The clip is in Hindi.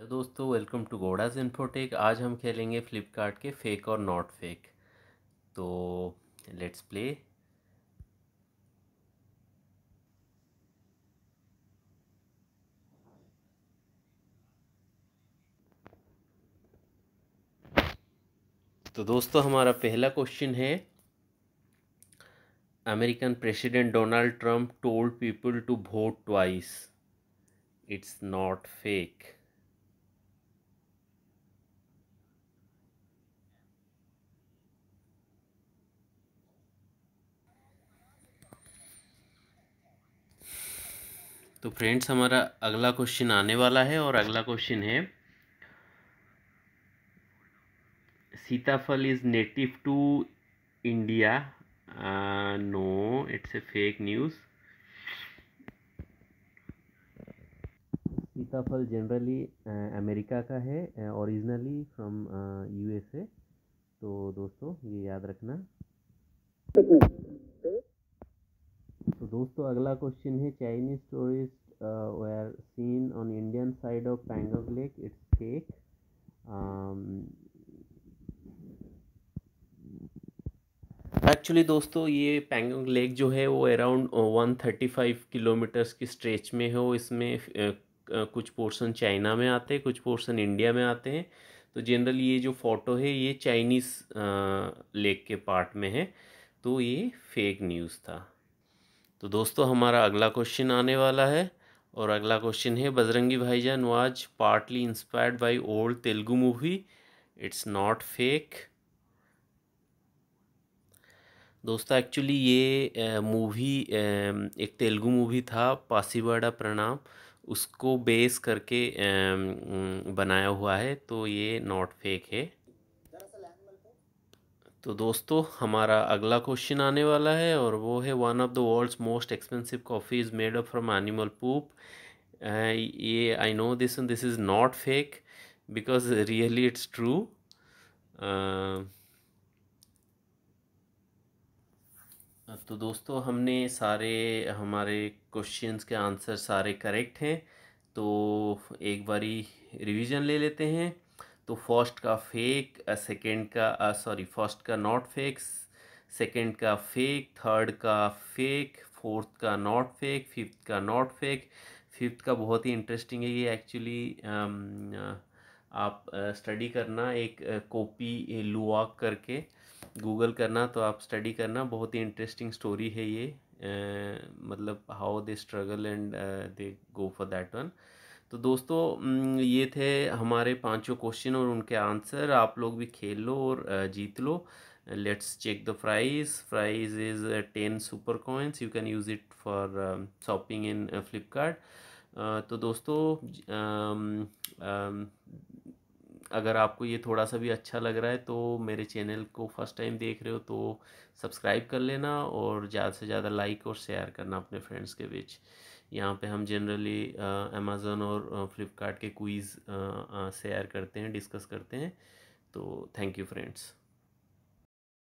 हेलो तो दोस्तों वेलकम टू गोडाज इन्फोटेक आज हम खेलेंगे फ्लिपकार्ट के फेक और नॉट फेक तो लेट्स प्ले तो दोस्तों हमारा पहला क्वेश्चन है American president Donald Trump told people to vote twice it's not fake तो फ्रेंड्स हमारा अगला क्वेश्चन आने वाला है और अगला क्वेश्चन है सीताफल is native to India no it's a fake news सीताफल जनरली uh, अमेरिका का है ओरिजिनली फ्रॉम यूएसए तो दोस्तों ये याद रखना दोस्तों अगला क्वेश्चन है Chinese tourist were seen on Indian side of Pangong lake it's fake actually दोस्तों ये पैंगोंग लेक जो है वो around one thirty five kilometers की स्ट्रेच में है वो इसमें uh, uh, कुछ पोर्शन चाइना में आते हैं कुछ पोर्शन इंडिया में आते हैं तो जनरली ये जो फ़ोटो है ये चाइनीज़ लेक uh, के पार्ट में है तो ये फेक न्यूज़ था तो दोस्तों हमारा अगला क्वेश्चन आने वाला है और अगला क्वेश्चन है Bajrangi Bhaijaan was partly inspired by old Telugu movie it's not fake दोस्तों एक्चुअली ये मूवी एक तेलुगु मूवी था पासीवाड़ा प्रणाम उसको बेस करके बनाया हुआ है तो ये नॉट फेक है तो दोस्तों हमारा अगला क्वेश्चन आने वाला है और वो है one of the world's most expensive coffee is made up from animal poop ये I know this this is not fake because really it's true तो दोस्तों हमने सारे हमारे क्वेश्चंस के आंसर सारे करेक्ट हैं तो एक बारी रिवीजन ले लेते हैं तो फर्स्ट का फेक सेकंड का सॉरी फर्स्ट का नॉट फेक सेकंड का फेक थर्ड का फेक फोर्थ का नॉट फेक फिफ्थ का नॉट फेक फिफ्थ का बहुत ही इंटरेस्टिंग है ये एक्चुअली um, आप स्टडी करना एक कॉपी लुआक करके गूगल करना तो आप स्टडी करना बहुत ही इंटरेस्टिंग स्टोरी है ये मतलब how they struggle and they go for that one तो दोस्तों ये थे हमारे पांचों क्वेश्चन और उनके आंसर आप लोग भी खेल लो और जीत लो let's check the price price is ten super coins you can use it for shopping in Flipkart तो दोस्तों अगर आपको ये थोड़ा सा भी अच्छा लग रहा है तो मेरे चैनल को फर्स्ट टाइम देख रहे हो तो सब्सक्राइब कर लेना और ज़्यादा से ज़्यादा लाइक और शेयर करना अपने फ्रेंड्स के बीच यहाँ पे हम जनरली अमेज़ोन और फ्लिपकार्ट के क्वीज़ शेयर करते हैं डिस्कस करते हैं तो थैंक यू फ्रेंड्स